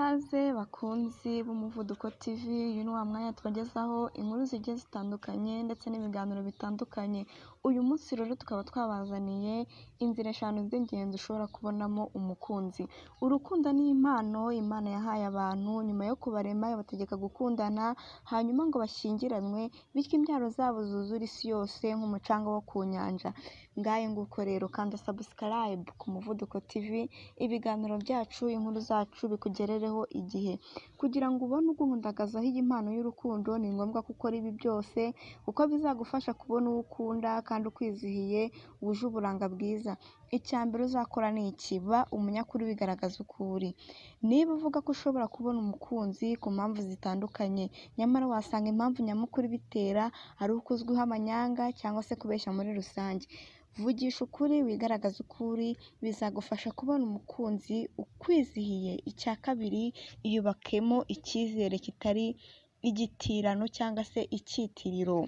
Ikaze bakunzi b'umuvuduko TV, uyu ni wa mwanya tubagezaho inkuru zigiye zitandukanye ndetse n'ibiganiro bitandukanye. Uyu munsi rero tukaba twabazaniye inzira eshanu z'ingenzi ushobora kubonamo umukunzi. Urukundo ni impano Imana yahaye abantu nyuma yo kubarema yabategeka gukundana, hanyuma ngo bashyingiranwe bityo imbyaro zabo zuzure isi yose nk'umucanga wo ku nyanja. Ngahe nguko rero kanda subscribe ku muvuduko TV, ibiganiro byacu, inkuru zacu bikugerereho. ugezeho igihe. Kugira ngo ubone uguhundagazaho iyi mpano y'urukundo ni ngombwa ko ukora ibi byose kuko bizagufasha kubona uwo ukunda kandi ukwizihiye wuje uburanga bwiza. Icya mbere uzakora ni iki: ba umunyakuri wigaragaza uko uri. Niba uvuga ko ushobora kubona umukunzi ku mpamvu zitandukanye, nyamara wasanga impamvu nyamukuru ibitera ari uko uzwiho amanyanga cyangwa se kubeshya muri rusange. vugisha ukuri wigaragaza ukuri bizagufasha kubona umukunzi ukwizihiye icya kabiri iyubakemo icyizere kitari igitirano cyangwa se icyitiriro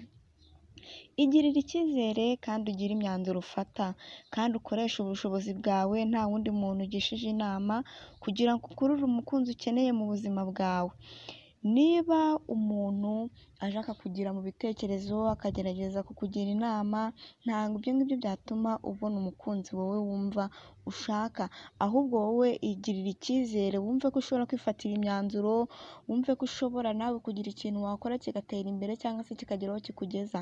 igirira icyizere kandi ugire imyanzuro ufata kandi ukoresha ubushobozi bwawe nta wundi muntu ugishije inama kugira ngo ukurure umukunzi ukeneye mu buzima bwawe Niba umuntu ashaka kugira mu bitekerezo akagerageza kukugira inama, ntabwo ibyo ngibyo byatuma ubona umukunzi wowe wumva ushaka, ahubwo wowe igirira icyizere wumve ko ushobora kwifatira imyanzuro, wumve ko ushobora nawe kugira ikintu wakora kigatera imbere cyangwa se kikageraho kikugeza.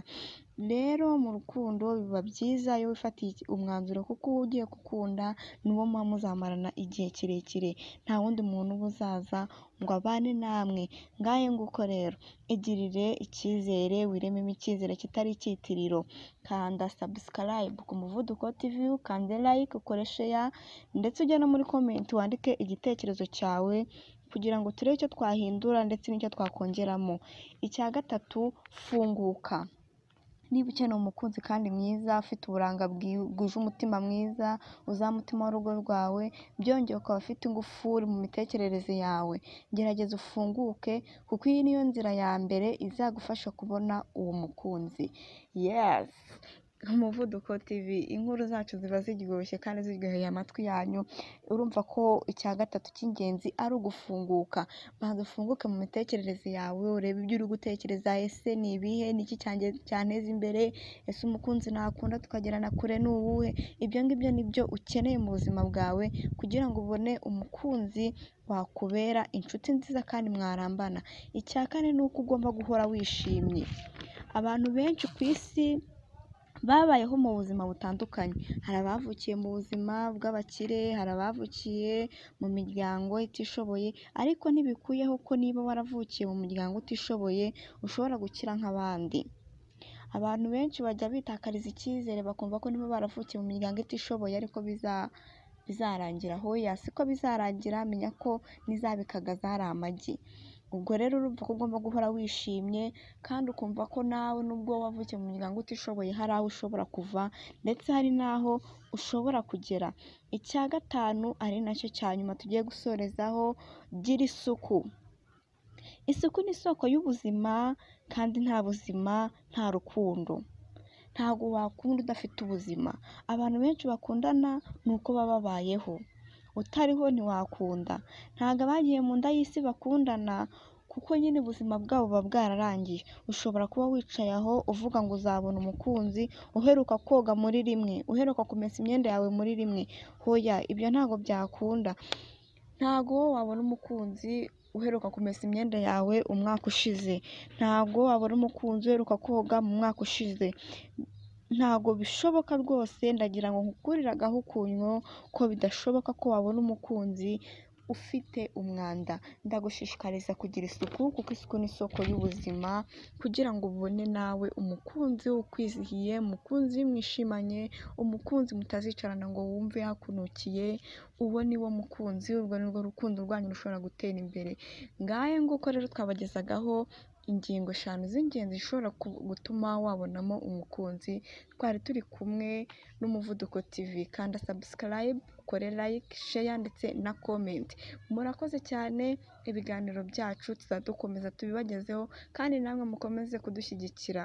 Rero mu rukundo biba byiza iyo wifatiye umwanzuro kuko uwo ugiye gukunda niwo uwo muba muzamarana igihe kirekire, nta wundi muntu uba uzaza ngo abane namwe. ngahe nguko rero igirire icyizere wirememo icyizere kitari icyitiriro kanda subscribe ku muvuduko tv ukanze like ukoreshe ya ndetse ujya no muri comment wandike igitekerezo cyawe kugira ngo turebe icyo twahindura ndetse n'icyo twakongeramo icya gatatu funguka niba ukeneye umukunzi kandi mwiza ufite uburanga bwuje umutima mwiza uzamutima w'urugo rwawe byongeye ukaba ufite ingufu mu mitekerereze yawe gerageza ufunguke kuko iyi niyo nzira ya mbere izagufasha kubona uwo mukunzi yesi. Umuvuduko TV, inkuru zacu ziba ziryoshye kandi ziryoheye amatwi yanyu, urumva ko icya gatatu cy'ingenzi ari ugufunguka, banza ufunguke mu mitekerereze yawe, urebe ibyo uri gutekereza, ese ni ibihe, ni iki cyanjye cyanteza imbere, ese umukunzi nakunda tukagerana kure ni uwuhe, ibyo ngibyo ni byo ukeneye mu buzima bwawe kugira ngo ubone umukunzi wakubera inshuti nziza kandi mwarambana, icya kane ni uko ugomba guhora wishimye, abantu benshi ku isi babayeho mu buzima butandukanye hari abavukiye mu buzima bw'abakire hari abavukiye mu miryango itishoboye ariko ntibikuyeho ko niba waravukiye mu muryango utishoboye ushobora gukira nk'abandi abantu benshi bajya bitakariza icyizere bakumva ko niba baravukiye mu miryango itishoboye ariko bizarangira hoya siko bizarangira menya ko n'izabikaga zari amagi ubwo rero urumva ko ugomba guhora wishimye kandi ukumva ko nawe nubwo wavukiye mu muryango utishoboye hari aho ushobora kuva ndetse hari n'aho ushobora kugera icya gatanu ari nacyo cya nyuma tugiye gusorezaho gira isuku isuku ni isoko y'ubuzima kandi nta buzima nta rukundo ntabwo wakunda udafite ubuzima abantu benshi bakundana ni uko baba babayeho utariho ntiwakunda ntago abagiye mu nda y'isi bakundana kuko nyine ubuzima bwabo buba bwararangiye ushobora kuba wicaye aho uvuga ngo uzabona umukunzi uheruka koga muri rimwe uheruka kumesa imyenda yawe muri rimwe hoya ibyo ntago byakunda ntago wabona umukunzi uheruka kumesa imyenda yawe umwaka ushize ntago wabona umukunzi uheruka koga mu mwaka ushize. ntago bishoboka rwose ndagira ngo nkukurire agahukunyo ko bidashoboka ko wabona umukunzi ufite umwanda ndagushishikariza kugira isuku kuko isuku ni isoko y'ubuzima kugira ngo ubone nawe umukunzi ukwizihiye umukunzi mwishimanye umukunzi mutazicarana ngo wumve hakunukiye uwo ni wo mukunzi urwo ni rwo rukundo rwanyu rushobora gutera imbere ngahe nguko rero twabagezagaho ingingo eshanu z'ingenzi zishobora gutuma wabonamo umukunzi, twari turi kumwe n'umuvuduko TV, kanda sabusikarayibe, ukore like share ndetse na comment. murakoze cyane, ibiganiro byacu tuzadukomeza tubibagezeho kandi namwe mukomeze kudushyigikira.